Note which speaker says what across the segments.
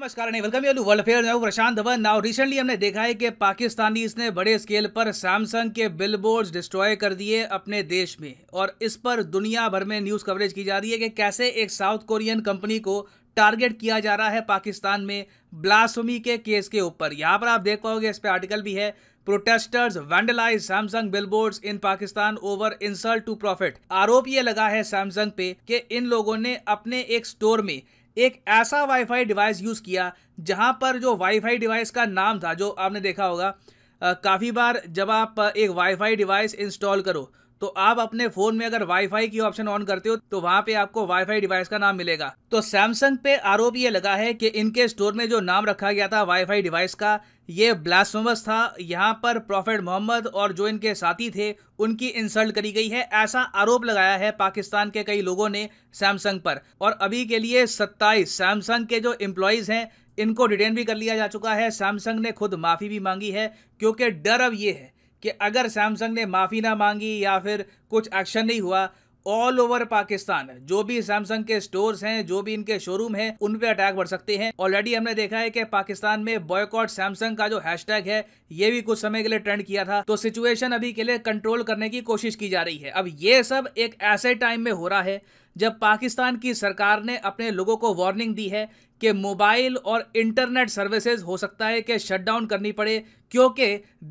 Speaker 1: नमस्कार and welcome you world fair मैं Prashant Dhawan now recently हमने देखा है कि पाकिस्तानी इसने बड़े स्केल पर सैमसंग के बिलबोर्ड्स डिस्ट्रॉय कर दिए अपने देश में और इस पर दुनिया भर में न्यूज़ कवरेज की जा रही है कि कैसे एक साउथ कोरियन कंपनी को टारगेट किया जा रहा है पाकिस्तान में ब्लासमी के केस के ऊपर यहाँ पर आप देख पाओगे इस पर आर्टिकल भी है protesters vandalise Samsung billboards in Pakistan over insult to prophet आरोप ये लगा है सैमसंग पे कि इन लोगों ने अपने एक स्टोर में एक ऐसा वाईफाई डिवाइस यूज़ किया जहाँ पर जो वाईफाई डिवाइस का नाम था जो आपने देखा होगा काफ़ी बार जब आप एक वाईफाई डिवाइस इंस्टॉल करो तो आप अपने फोन में अगर वाईफाई की ऑप्शन ऑन करते हो तो वहाँ पे आपको वाईफाई डिवाइस का नाम मिलेगा तो सैमसंग पे आरोप ये लगा है कि इनके स्टोर में जो नाम रखा गया था वाईफाई डिवाइस का ये ब्लास्टमस था यहाँ पर प्रॉफेट मोहम्मद और जो इनके साथी थे उनकी इंसल्ट करी गई है ऐसा आरोप लगाया है पाकिस्तान के कई लोगों ने सैमसंग पर और अभी के लिए सत्ताईस सैमसंग के जो एम्प्लॉयज़ हैं इनको डिटेन भी कर लिया जा चुका है सैमसंग ने खुद माफ़ी भी मांगी है क्योंकि डर अब ये है कि अगर सैमसंग ने माफ़ी ना मांगी या फिर कुछ एक्शन नहीं हुआ ऑल ओवर पाकिस्तान जो भी सैमसंग के स्टोर्स हैं जो भी इनके शोरूम हैं उन पे अटैक बढ़ सकते हैं ऑलरेडी हमने देखा है कि पाकिस्तान में बॉयकॉट सैमसंग का जो हैशटैग है ये भी कुछ समय के लिए ट्रेंड किया था तो सिचुएशन अभी के लिए कंट्रोल करने की कोशिश की जा रही है अब ये सब एक ऐसे टाइम में हो रहा है जब पाकिस्तान की सरकार ने अपने लोगों को वार्निंग दी है कि मोबाइल और इंटरनेट सर्विसेज हो सकता है कि शटडाउन करनी पड़े क्योंकि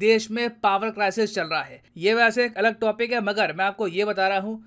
Speaker 1: देश में पावर क्राइसिस चल रहा है ये वैसे एक अलग टॉपिक है मगर मैं आपको ये बता रहा हूँ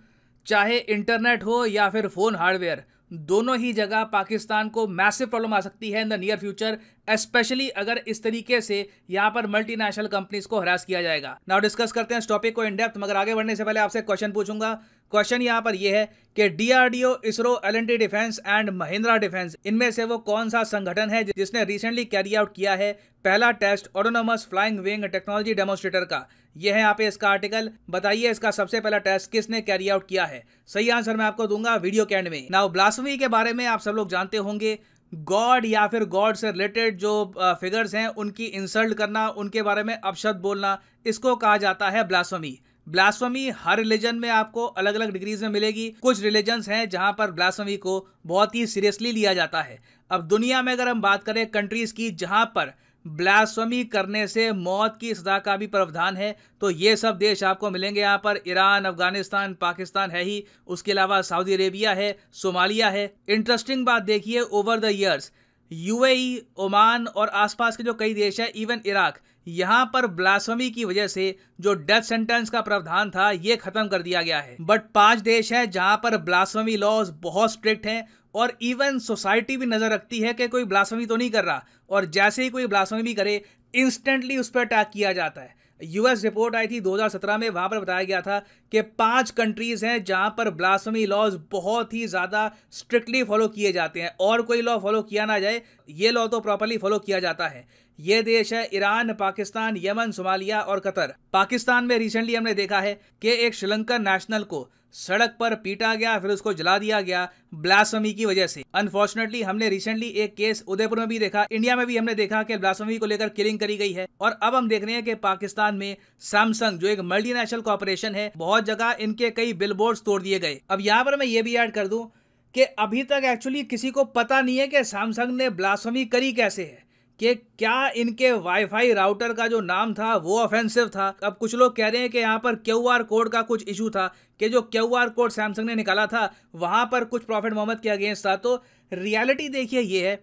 Speaker 1: चाहे इंटरनेट हो या फिर फ़ोन हार्डवेयर दोनों ही जगह पाकिस्तान को मैसिव प्रॉब्लम आ सकती है in the near future specially अगर इस तरीके से यहाँ पर मल्टीनेशनल कंपनीज को हरास किया जाएगा नाउ डिस्कस करते हैं इस टॉपिक को इन डेप्थ मगर आगे बढ़ने से पहले आपसे क्वेश्चन पूछूंगा क्वेश्चन यहाँ पर यह है कि DRDO ISRO L defence and Mahindra defence इनमें से वो कौन सा संगठन है जिसने रिसेंटली कैरी आउट किया है पहला test autonomous flying wing technology demonstrator का यह है यहाँ पे इसका आर्टिकल बताइए इसका सबसे पहला टेस्ट किसने कैरी आउट किया है सही आंसर मैं आपको दूंगा वीडियो के एंड में नाउ ब्लास्वी के बारे में आप सब लोग जानते होंगे गॉड या फिर गॉड से रिलेटेड जो फिगर्स हैं उनकी इंसल्ट करना उनके बारे में अपशब्द बोलना इसको कहा जाता है ब्लास्वी ब्लास्वमी हर रिलीजन में आपको अलग अलग डिग्रीज में मिलेगी कुछ रिलीजन हैं जहां पर ब्लास्वमी को बहुत ही सीरियसली लिया जाता है अब दुनिया में अगर हम बात करें कंट्रीज की जहां पर ब्लास्वमी करने से मौत की सजा का भी प्रावधान है तो ये सब देश आपको मिलेंगे यहाँ पर ईरान अफगानिस्तान पाकिस्तान है ही उसके अलावा सऊदी अरेबिया है सोमालिया है इंटरेस्टिंग बात देखिए over the years UAE Oman और आसपास के जो कई देश हैं इवन इराक़ यहाँ पर ब्लास्वी की वजह से जो डेथ सेंटेंस का प्रावधान था ये खत्म कर दिया गया है बट पांच देश हैं जहाँ पर ब्लास्वमी लॉज बहुत स्ट्रिक्ट हैं और इवन सोसाइटी भी नज़र रखती है कि कोई ब्लास्मी तो नहीं कर रहा और जैसे ही कोई ब्लास्वमी करे इंस्टेंटली उस पर अटैक किया जाता है यूएस रिपोर्ट आई थी 2017 में वहां पर बताया गया था कि पांच कंट्रीज़ हैं जहां पर ब्लासमी लॉज बहुत ही ज़्यादा स्ट्रिक्टली फॉलो किए जाते हैं और कोई लॉ फॉलो किया ना जाए ये लॉ तो प्रॉपरली फॉलो किया जाता है ये देश है ईरान पाकिस्तान यमन सोमालिया और कतर पाकिस्तान में रिसेंटली हमने देखा है कि एक श्रीलंकन नेशनल को सड़क पर पीटा गया फिर उसको जला दिया गया ब्लास्मी की वजह से अनफॉर्चुनेटली हमने रिसेंटली एक केस उदयपुर में भी देखा इंडिया में भी हमने देखा कि ब्लास्मी को लेकर किलिंग करी गई है और अब हम देख रहे हैं कि पाकिस्तान में सैमसंग जो एक मल्टीनेशनल कॉरपोरेशन है बहुत जगह इनके कई बिल तोड़ दिए गए अब यहाँ पर मैं ये भी ऐड कर दूँ कि अभी तक एक्चुअली किसी को पता नहीं है कि सैमसंग ने ब्लास्मी करी कैसे है कि क्या इनके वाईफाई राउटर का जो नाम था वो ऑफेंसिव था अब कुछ लोग कह रहे हैं कि यहाँ पर क्यू कोड का कुछ इशू था कि जो क्यू कोड सैमसंग ने निकाला था वहाँ पर कुछ प्रॉफिट मोहम्मद के अगेंस्ट था तो रियलिटी देखिए ये है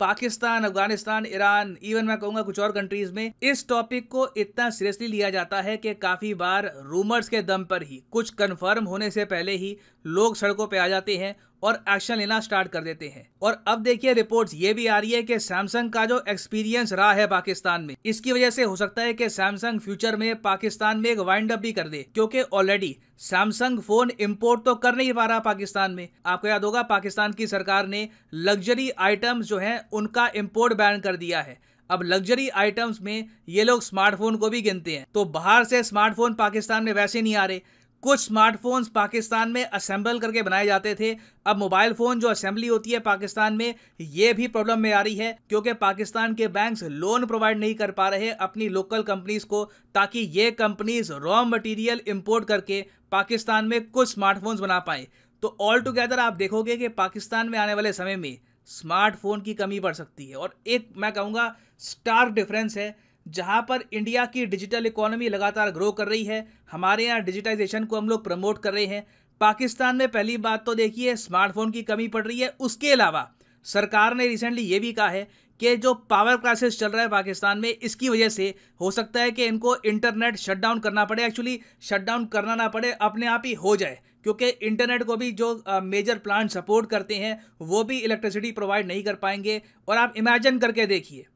Speaker 1: पाकिस्तान अफगानिस्तान ईरान इवन मैं कहूँगा कुछ और कंट्रीज में इस टॉपिक को इतना सीरियसली लिया जाता है कि काफ़ी बार रूमर्स के दम पर ही कुछ कन्फर्म होने से पहले ही लोग सड़कों पर आ जाते हैं और एक्शन लेना स्टार्ट कर देते हैं और अब देखिए रिपोर्ट्स ये भी आ रही है कि सैमसंग का जो एक्सपीरियंस रहा है पाकिस्तान में इसकी वजह से हो सकता है कि सैमसंग फ्यूचर में पाकिस्तान में एक वाइंड अप भी कर दे क्योंकि ऑलरेडी सैमसंग फोन इम्पोर्ट तो कर नहीं पा रहा पाकिस्तान में आपको याद होगा पाकिस्तान की सरकार ने लग्जरी आइटम्स जो हैं उनका इम्पोर्ट बैन कर दिया है अब लग्जरी आइटम्स में ये लोग स्मार्टफोन को भी गिनते हैं तो बाहर से स्मार्टफोन पाकिस्तान में वैसे नहीं आ रहे कुछ स्मार्टफोन्स पाकिस्तान में असेंबल करके बनाए जाते थे अब मोबाइल फ़ोन जो असेंबली होती है पाकिस्तान में ये भी प्रॉब्लम में आ रही है क्योंकि पाकिस्तान के बैंक्स लोन प्रोवाइड नहीं कर पा रहे अपनी लोकल कंपनीज को ताकि ये कंपनीज रॉ मटेरियल इंपोर्ट करके पाकिस्तान में कुछ स्मार्टफोन्स बना पाए तो ऑल टुगेदर आप देखोगे कि पाकिस्तान में आने वाले समय में स्मार्टफोन की कमी पड़ सकती है और एक मैं कहूँगा स्टार डिफरेंस है जहाँ पर इंडिया की डिजिटल इकोनॉमी लगातार ग्रो कर रही है हमारे यहाँ डिजिटाइजेशन को हम लोग प्रमोट कर रहे हैं पाकिस्तान में पहली बात तो देखिए स्मार्टफोन की कमी पड़ रही है उसके अलावा सरकार ने रिसेंटली ये भी कहा है कि जो पावर क्लासेस चल रहा है पाकिस्तान में इसकी वजह से हो सकता है कि इनको इंटरनेट शटडाउन करना पड़े एक्चुअली शटडाउन करना ना पड़े अपने आप ही हो जाए क्योंकि इंटरनेट को भी जो मेजर प्लांट सपोर्ट करते हैं वो भी इलेक्ट्रिसिटी प्रोवाइड नहीं कर पाएंगे और आप इमेजिन करके देखिए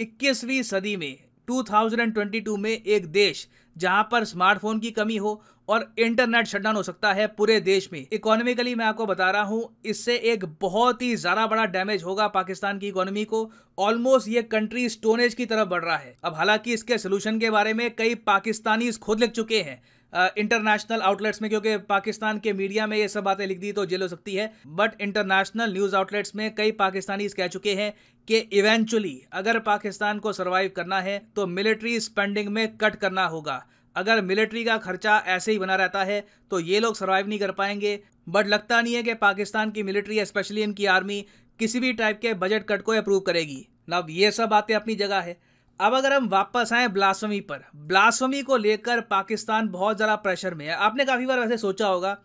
Speaker 1: इक्कीसवीं सदी में 2022 में एक देश जहां पर स्मार्टफोन की कमी हो और इंटरनेट शटडाउन हो सकता है पूरे देश में इकोनॉमिकली मैं आपको बता रहा हूं इससे एक बहुत ही ज़्यादा बड़ा डैमेज होगा पाकिस्तान की इकोनॉमी को ऑलमोस्ट ये कंट्री स्टोनेज की तरफ बढ़ रहा है अब हालांकि इसके सोल्यूशन के बारे में कई पाकिस्तानी खुद लिख चुके हैं इंटरनेशनल आउटलेट्स में क्योंकि पाकिस्तान के मीडिया में ये सब बातें लिख दी तो जेल हो सकती है बट इंटरनेशनल न्यूज़ आउटलेट्स में कई पाकिस्तानी कह चुके हैं कि इवेंचुअली अगर पाकिस्तान को सर्वाइव करना है तो मिलिट्री स्पेंडिंग में कट करना होगा अगर मिलिट्री का खर्चा ऐसे ही बना रहता है तो ये लोग सर्वाइव नहीं कर पाएंगे बट लगता नहीं है कि पाकिस्तान की मिलिट्री स्पेशली इनकी आर्मी किसी भी टाइप के बजट कट को अप्रूव करेगी ना ये सब बातें अपनी जगह है अब अगर हम वापस आए ब्लासमी पर ब्लासमी को लेकर पाकिस्तान बहुत ज़्यादा प्रेशर में है आपने काफ़ी बार वैसे सोचा होगा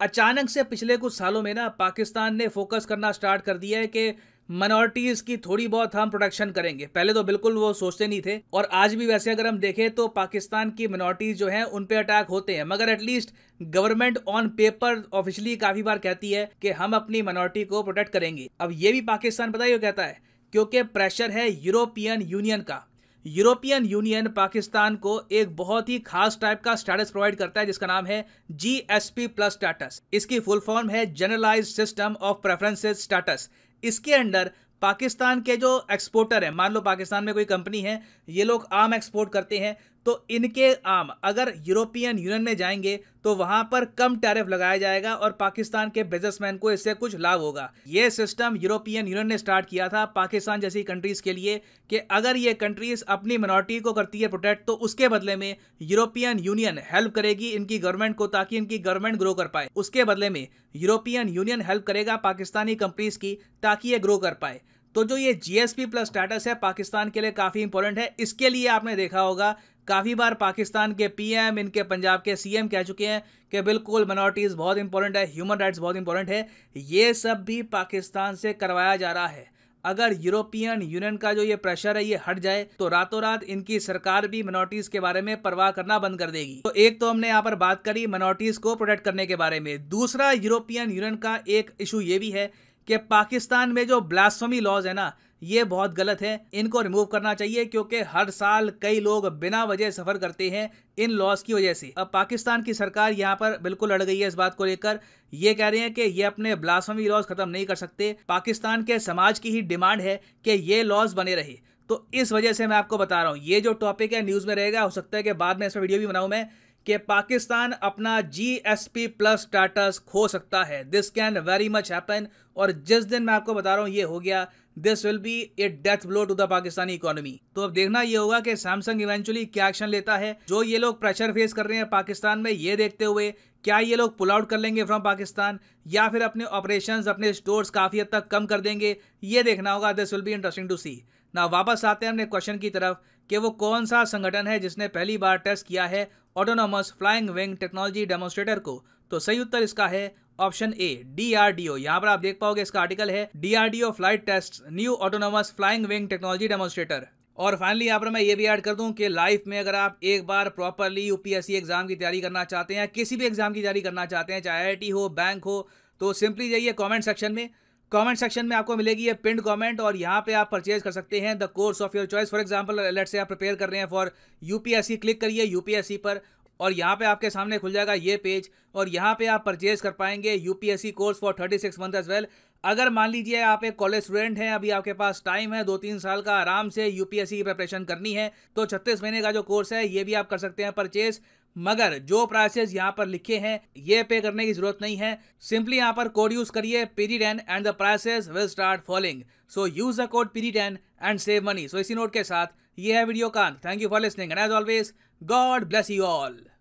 Speaker 1: अचानक से पिछले कुछ सालों में ना पाकिस्तान ने फोकस करना स्टार्ट कर दिया है कि मनॉरिटीज़ की थोड़ी बहुत हम प्रोटेक्शन करेंगे पहले तो बिल्कुल वो सोचते नहीं थे और आज भी वैसे अगर हम देखें तो पाकिस्तान की मनॉरिटीज़ जो हैं उन पर अटैक होते हैं मगर at least government on paper officially काफ़ी बार कहती है कि हम अपनी मनॉरिटी को प्रोटेक्ट करेंगे अब ये भी पाकिस्तान पता ही कहता है क्योंकि प्रेशर है यूरोपियन यूनियन का यूरोपियन यूनियन पाकिस्तान को एक बहुत ही खास टाइप का स्टेटस प्रोवाइड करता है जिसका नाम है G S P plus status इसकी फुल फॉर्म है generalise system of preferences status इसके अंडर पाकिस्तान के जो एक्सपोर्टर हैं मान लो पाकिस्तान में कोई कंपनी है ये लोग आम एक्सपोर्ट करते हैं तो इनके आम अगर यूरोपियन यूनियन में जाएंगे तो वहां पर कम टैरिफ लगाया जाएगा और पाकिस्तान के बिजनेसमैन को इससे कुछ लाभ होगा ये सिस्टम यूरोपियन यूनियन ने स्टार्ट किया था पाकिस्तान जैसी कंट्रीज के लिए कि अगर ये कंट्रीज अपनी मिनोरिटी को करती है प्रोटेक्ट तो उसके बदले में यूरोपियन यूनियन हेल्प करेगी इनकी गवर्नमेंट को ताकि इनकी गवर्नमेंट ग्रो कर पाए उसके बदले में यूरोपियन यूनियन हेल्प करेगा पाकिस्तानी कंपनीज की ताकि ये ग्रो कर पाए तो जो ये जीएसपी प्लस स्टेटस है पाकिस्तान के लिए काफ़ी इंपॉर्टेंट है इसके लिए आपने देखा होगा काफ़ी बार पाकिस्तान के पीएम इनके पंजाब के सीएम कह चुके हैं कि बिल्कुल मनॉरिटीज़ बहुत इंपॉर्टेंट है ह्यूमन राइट्स बहुत इंपॉर्टेंट है ये सब भी पाकिस्तान से करवाया जा रहा है अगर यूरोपियन यूनियन का जो ये प्रेशर है ये हट जाए तो रातों रात इनकी सरकार भी मनोरिटीज के बारे में परवाह करना बंद कर देगी तो एक तो हमने यहाँ पर बात करी मनोरिटीज को प्रोटेक्ट करने के बारे में दूसरा यूरोपियन यूनियन का एक इशू ये भी है कि पाकिस्तान में जो ब्लास्फमी लॉज है ना ये बहुत गलत है इनको रिमूव करना चाहिए क्योंकि हर साल कई लोग बिना वजह सफ़र करते हैं इन लॉज की वजह से अब पाकिस्तान की सरकार यहाँ पर बिल्कुल लड़ गई है इस बात को लेकर ये कह रहे हैं कि ये अपने ब्लास्फमी लॉज ख़त्म नहीं कर सकते पाकिस्तान के समाज की ही डिमांड है कि ये लॉज बने रहे तो इस वजह से मैं आपको बता रहा हूँ ये जो टॉपिक है न्यूज़ में रहेगा हो सकता है कि बाद में इसमें वीडियो भी बनाऊ मैं कि पाकिस्तान अपना G S P plus status खो सकता है this can very much happen और जिस दिन मैं आपको बता रहा हूँ ये हो गया this will be a death blow to the Pakistani economy तो अब देखना ये होगा कि सैमसंग इवेंचुअली क्या एक्शन लेता है जो ये लोग प्रेशर फेस कर रहे हैं पाकिस्तान में ये देखते हुए क्या ये लोग पुल आउट कर लेंगे फ्रॉम पाकिस्तान या फिर अपने ऑपरेशन अपने स्टोर्स काफ़ी हद तक कम कर देंगे ये देखना होगा this will be interesting to see ना वापस आते हैं अपने क्वेश्चन की तरफ कि वो कौन सा संगठन है जिसने पहली बार टेस्ट किया है autonomous flying wing technology demonstrator को तो सही उत्तर इसका है ऑप्शन ए डीआरडीओ यहाँ पर आप देख पाओगे इसका आर्टिकल है DRDO flight test new autonomous flying wing technology demonstrator और फाइनली यहाँ पर मैं ये भी ऐड कर दूं कि लाइफ में अगर आप एक बार प्रॉपरली यूपीएससी एग्जाम की तैयारी करना चाहते हैं किसी भी एग्जाम की तैयारी करना चाहते हैं चाहे आई हो बैंक हो तो सिंपली जाइए कॉमेंट सेक्शन में कमेंट सेक्शन में आपको मिलेगी ये पिंड कमेंट और यहाँ पे आप परचेज कर सकते हैं the course of your choice for example let's say आप प्रिपेयर कर रहे हैं फॉर यूपीएससी क्लिक करिए यूपीएससी पर और यहाँ पे आपके सामने खुल जाएगा ये पेज और यहाँ पे आप परचेज कर पाएंगे UPSC course for thirty six month as well अगर मान लीजिए आप एक कॉलेज स्टूडेंट हैं अभी आपके पास टाइम है दो तीन साल का आराम से यूपीएससी की प्रिपरेशन करनी है तो छत्तीस महीने का जो कोर्स है ये भी आप कर सकते हैं परचेज मगर जो प्राइसेस यहाँ पर लिखे हैं ये पे करने की जरूरत नहीं है सिंपली यहाँ पर कोड यूज करिए PD ten and the prices will start following so use the code PD ten and save money so इसी नोट के साथ ये है वीडियो का thank you for listening and as always God bless you all